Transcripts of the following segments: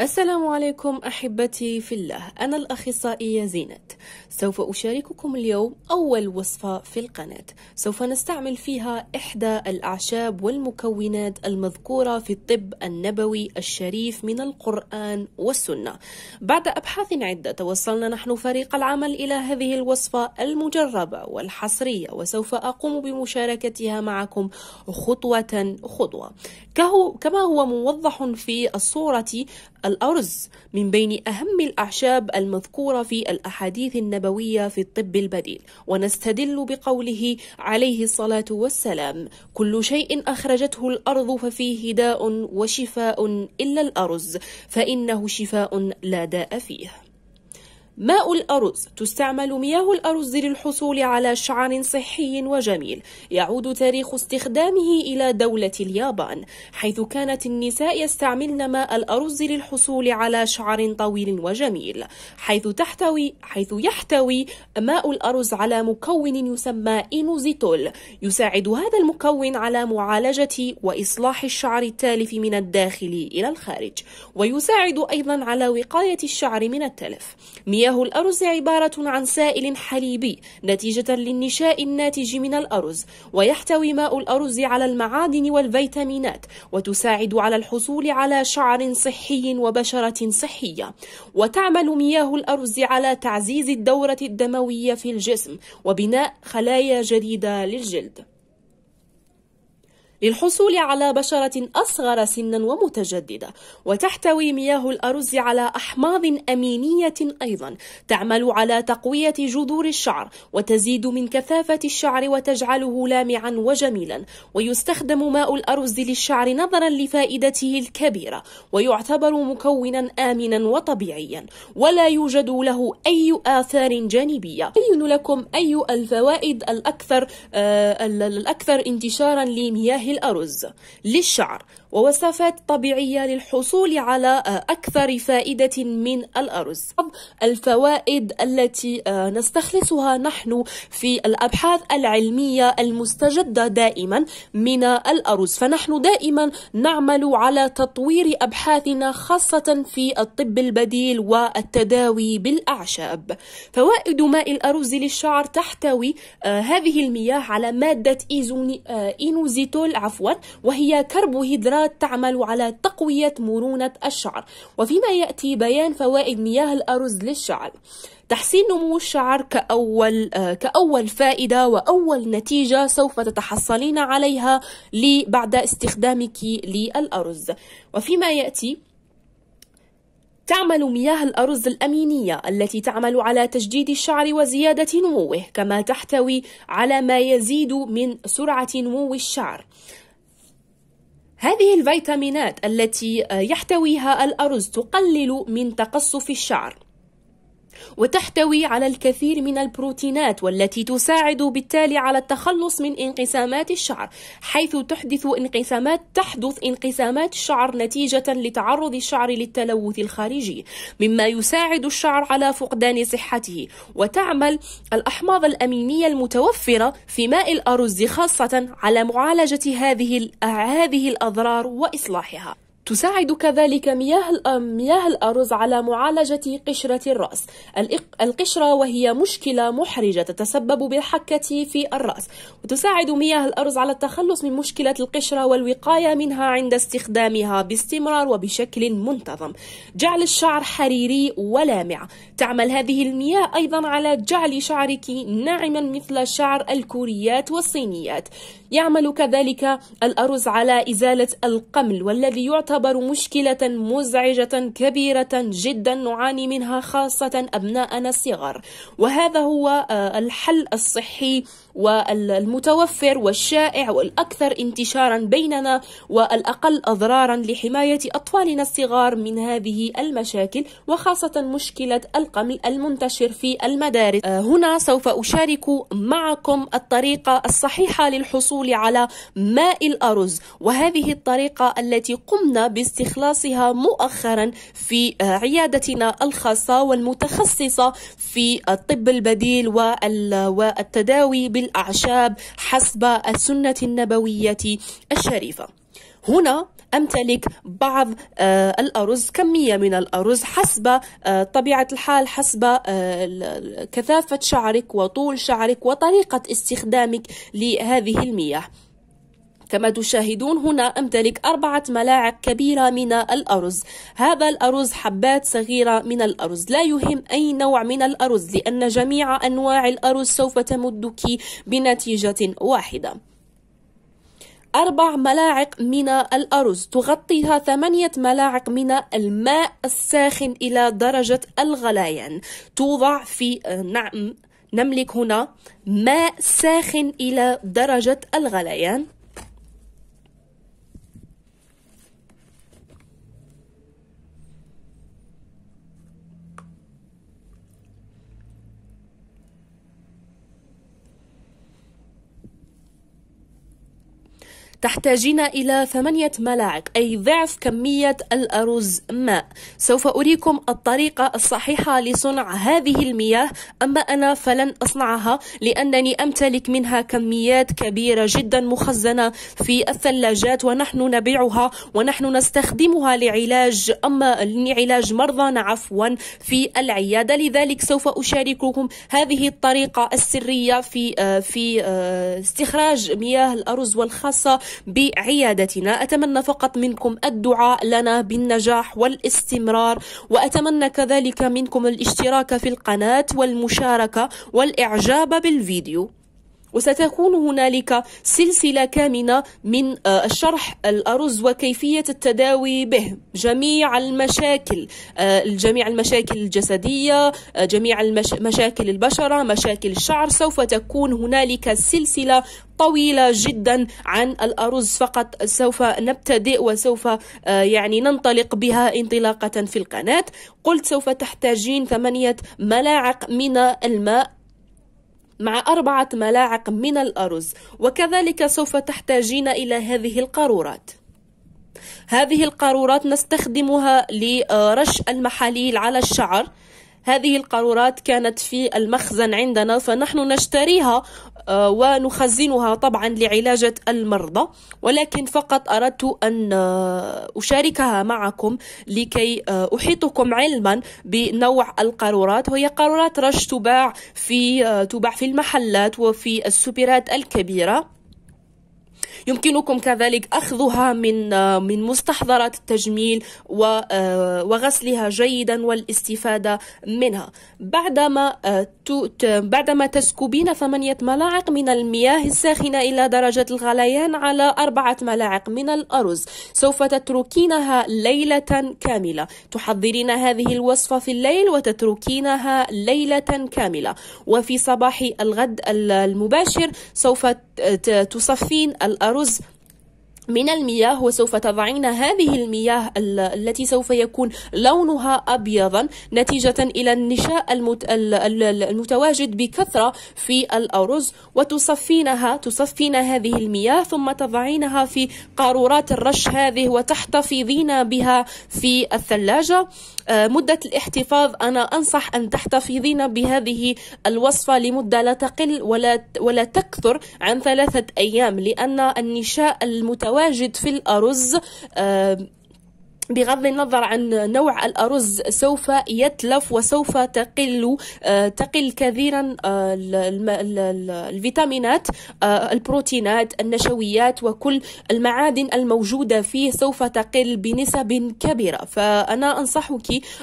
السلام عليكم احبتي في الله انا الاخصائيه زينت سوف اشارككم اليوم اول وصفه في القناه سوف نستعمل فيها احدى الاعشاب والمكونات المذكوره في الطب النبوي الشريف من القران والسنه بعد ابحاث عده توصلنا نحن فريق العمل الى هذه الوصفه المجربه والحصريه وسوف اقوم بمشاركتها معكم خطوه خطوه كما هو موضح في الصوره الأرز من بين أهم الأعشاب المذكورة في الأحاديث النبوية في الطب البديل ونستدل بقوله عليه الصلاة والسلام كل شيء أخرجته الأرض ففيه داء وشفاء إلا الأرز فإنه شفاء لا داء فيه ماء الأرز تستعمل مياه الأرز للحصول على شعر صحي وجميل يعود تاريخ استخدامه إلى دولة اليابان حيث كانت النساء يستعملن ماء الأرز للحصول على شعر طويل وجميل حيث تحتوي حيث يحتوي ماء الأرز على مكون يسمى إينوزيتول يساعد هذا المكون على معالجة وإصلاح الشعر التالف من الداخل إلى الخارج ويساعد أيضا على وقاية الشعر من التلف مياه الأرز عبارة عن سائل حليبي نتيجة للنشاء الناتج من الأرز ويحتوي ماء الأرز على المعادن والفيتامينات وتساعد على الحصول على شعر صحي وبشرة صحية وتعمل مياه الأرز على تعزيز الدورة الدموية في الجسم وبناء خلايا جديدة للجلد للحصول على بشرة أصغر سنا ومتجددة وتحتوي مياه الأرز على أحماض أمينية أيضا تعمل على تقوية جذور الشعر وتزيد من كثافة الشعر وتجعله لامعا وجميلا ويستخدم ماء الأرز للشعر نظرا لفائدته الكبيرة ويعتبر مكونا آمنا وطبيعيا ولا يوجد له أي آثار جانبية أبين لكم أي الفوائد الأكثر آه الأكثر انتشارا لمياه منتهي الأرز للشعر ووصفات طبيعية للحصول على آه، أكثر فائدة من الأرز الفوائد التي آه، نستخلصها نحن في الأبحاث العلمية المستجدة دائما من الأرز فنحن دائما نعمل على تطوير أبحاثنا خاصة في الطب البديل والتداوي بالأعشاب فوائد ماء الأرز للشعر تحتوي آه، هذه المياه على مادة إيزوني... إينوزيتول عفوا وهي كربوهيدرات تعمل على تقوية مرونة الشعر وفيما يأتي بيان فوائد مياه الأرز للشعر تحسين نمو الشعر كأول آه، كأول فائدة وأول نتيجة سوف تتحصلين عليها بعد استخدامك للأرز وفيما يأتي تعمل مياه الأرز الأمينية التي تعمل على تجديد الشعر وزيادة نموه كما تحتوي على ما يزيد من سرعة نمو الشعر هذه الفيتامينات التي يحتويها الأرز تقلل من تقصف الشعر وتحتوي على الكثير من البروتينات والتي تساعد بالتالي على التخلص من انقسامات الشعر حيث تحدث انقسامات تحدث انقسامات الشعر نتيجة لتعرض الشعر للتلوث الخارجي مما يساعد الشعر على فقدان صحته وتعمل الأحماض الأمينية المتوفرة في ماء الأرز خاصة على معالجة هذه هذه الأضرار وإصلاحها تساعد كذلك مياه مياه الأرز على معالجة قشرة الرأس القشرة وهي مشكلة محرجة تتسبب بالحكة في الرأس وتساعد مياه الأرز على التخلص من مشكلة القشرة والوقاية منها عند استخدامها باستمرار وبشكل منتظم جعل الشعر حريري ولامع تعمل هذه المياه أيضا على جعل شعرك ناعما مثل شعر الكوريات والصينيات يعمل كذلك الأرز على إزالة القمل والذي يعتبر تعتبر مشكلة مزعجة كبيرة جدا نعاني منها خاصة أبناءنا الصغار وهذا هو آه، الحل الصحي والمتوفر والشائع والأكثر انتشارا بيننا والأقل أضرارا لحماية أطفالنا الصغار من هذه المشاكل وخاصة مشكلة القمل المنتشر في المدارس آه، هنا سوف أشارك معكم الطريقة الصحيحة للحصول على ماء الأرز وهذه الطريقة التي قمنا باستخلاصها مؤخرا في آه، عيادتنا الخاصة والمتخصصة في الطب البديل والتداوي بال الأعشاب حسب السنة النبوية الشريفة هنا أمتلك بعض آه، الأرز كمية من الأرز حسب آه، طبيعة الحال حسب آه، كثافة شعرك وطول شعرك وطريقة استخدامك لهذه المياه كما تشاهدون هنا أمتلك أربعة ملاعق كبيرة من الأرز هذا الأرز حبات صغيرة من الأرز لا يهم أي نوع من الأرز لأن جميع أنواع الأرز سوف تمدك بنتيجة واحدة أربع ملاعق من الأرز تغطيها ثمانية ملاعق من الماء الساخن إلى درجة الغليان توضع في آه، نعم نملك هنا ماء ساخن إلى درجة الغليان تحتاجين إلى ثمانية ملاعق أي ضعف كمية الأرز ماء سوف أريكم الطريقة الصحيحة لصنع هذه المياه أما أنا فلن أصنعها لأنني أمتلك منها كميات كبيرة جدا مخزنة في الثلاجات ونحن نبيعها ونحن نستخدمها لعلاج أما لعلاج مرضانا عفوا في العيادة لذلك سوف أشارككم هذه الطريقة السرية في آه، في آه، استخراج مياه الأرز والخاصة بعيادتنا أتمنى فقط منكم الدعاء لنا بالنجاح والاستمرار وأتمنى كذلك منكم الاشتراك في القناة والمشاركة والإعجاب بالفيديو وستكون هنالك سلسلة كامنه من آه، الشرح الأرز وكيفية التداوي به جميع المشاكل آه، جميع المشاكل الجسدية آه، جميع مشاكل البشرة مشاكل الشعر سوف تكون هنالك سلسلة طويلة جدا عن الأرز فقط سوف نبتدئ وسوف يعني ننطلق بها انطلاقة في القناة قلت سوف تحتاجين ثمانية ملاعق من الماء مع أربعة ملاعق من الأرز وكذلك سوف تحتاجين إلى هذه القارورات هذه القارورات نستخدمها لرش المحاليل على الشعر هذه القارورات كانت في المخزن عندنا فنحن نشتريها آه، ونخزنها طبعا لعلاجة المرضى ولكن فقط أردت أن آه، أشاركها معكم لكي آه، أحيطكم علما بنوع القارورات وهي قارورات رش تباع في تباع في المحلات وفي السوبرات الكبيرة يمكنكم كذلك أخذها من آه، من مستحضرات التجميل آه، وغسلها جيدا والاستفادة منها بعدما آه، بعدما تسكبين ثمانية ملاعق من المياه الساخنة إلى درجة الغليان على أربعة ملاعق من الأرز سوف تتركينها ليلة كاملة تحضرين هذه الوصفة في الليل وتتركينها ليلة كاملة وفي صباح الغد المباشر سوف تصفين الأرز الرز من المياه وسوف تضعين هذه المياه التي سوف يكون لونها أبيضا نتيجة إلى النشاء المت... المتواجد بكثرة في الأرز وتصفينها تصفين هذه المياه ثم تضعينها في قارورات الرش هذه وتحتفظين بها في الثلاجة آه، مدة الاحتفاظ أنا أنصح أن تحتفظين بهذه الوصفة لمدة لا تقل ولا ولا تكثر عن ثلاثة أيام لأن النشاء المتواجد متواجد في الأرز آه، بغض النظر عن نوع الأرز سوف يتلف وسوف تقل آه، تقل كثيرا آه، الفيتامينات البروتينات النشويات وكل المعادن الموجودة فيه سوف تقل بنسب كبيرة فأنا أنصحك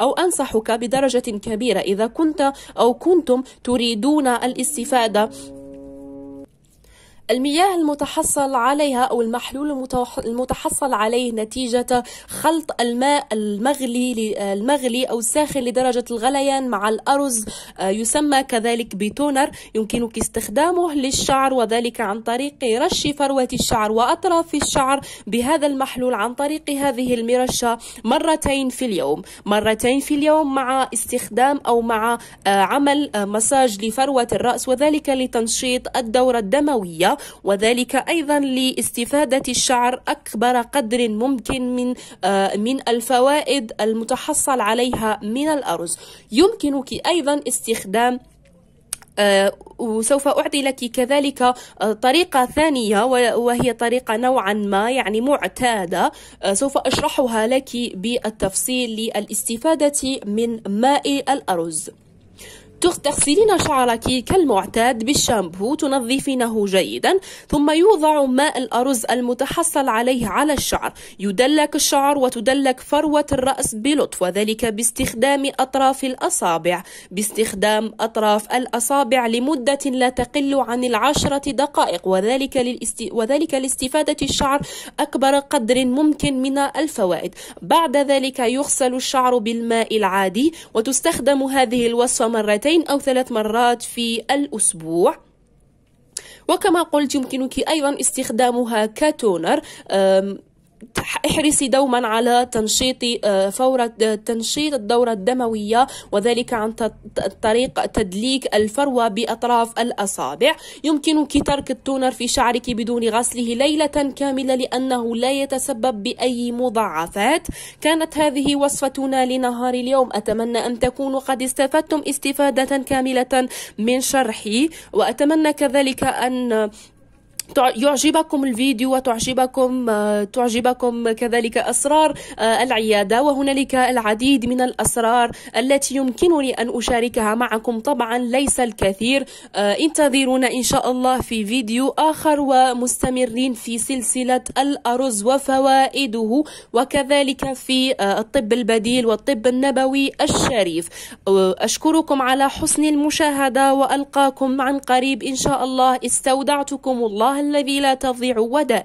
أو أنصحك بدرجة كبيرة إذا كنت أو كنتم تريدون الاستفادة المياه المتحصل عليها أو المحلول المتحصل عليه نتيجة خلط الماء المغلي المغلي أو الساخن لدرجة الغليان مع الأرز آه، يسمى كذلك بتونر يمكنك استخدامه للشعر وذلك عن طريق رش فروة الشعر وأطراف الشعر بهذا المحلول عن طريق هذه المرشة مرتين في اليوم مرتين في اليوم مع استخدام أو مع آه، عمل آه، مساج لفروة الرأس وذلك لتنشيط الدورة الدموية وذلك أيضا لاستفادة الشعر أكبر قدر ممكن من آه، من الفوائد المتحصل عليها من الأرز يمكنك أيضا استخدام آه، وسوف أعطي لك كذلك آه، طريقة ثانية وهي طريقة نوعا ما يعني معتادة سوف أشرحها لك بالتفصيل للاستفادة من ماء الأرز تغسلين شعرك كالمعتاد بالشامبو تنظفينه جيدا ثم يوضع ماء الأرز المتحصل عليه على الشعر يدلك الشعر وتدلك فروة الرأس بلطف وذلك باستخدام أطراف الأصابع باستخدام أطراف الأصابع لمدة لا تقل عن العشرة دقائق وذلك, للاست... وذلك لاستفادة الشعر أكبر قدر ممكن من الفوائد بعد ذلك يغسل الشعر بالماء العادي وتستخدم هذه الوصفة مرتين مرتين أو ثلاث مرات في الأسبوع وكما قلت يمكنك أيضا استخدامها كتونر احرصي دوما على تنشيط آه، فورة آه، تنشيط الدورة الدموية وذلك عن طريق تدليك الفروة بأطراف الأصابع يمكنك ترك التونر في شعرك بدون غسله ليلة كاملة لأنه لا يتسبب بأي مضاعفات كانت هذه وصفتنا لنهار اليوم أتمنى أن تكونوا قد استفدتم استفادة كاملة من شرحي وأتمنى كذلك أن يعجبكم الفيديو وتعجبكم آه، تعجبكم كذلك اسرار آه، العياده وهنالك العديد من الاسرار التي يمكنني ان اشاركها معكم طبعا ليس الكثير آه، انتظرونا ان شاء الله في فيديو اخر ومستمرين في سلسله الارز وفوائده وكذلك في الطب البديل والطب النبوي الشريف اشكركم على حسن المشاهده والقاكم عن قريب ان شاء الله استودعتكم الله الله الذي لا تضيع ودائع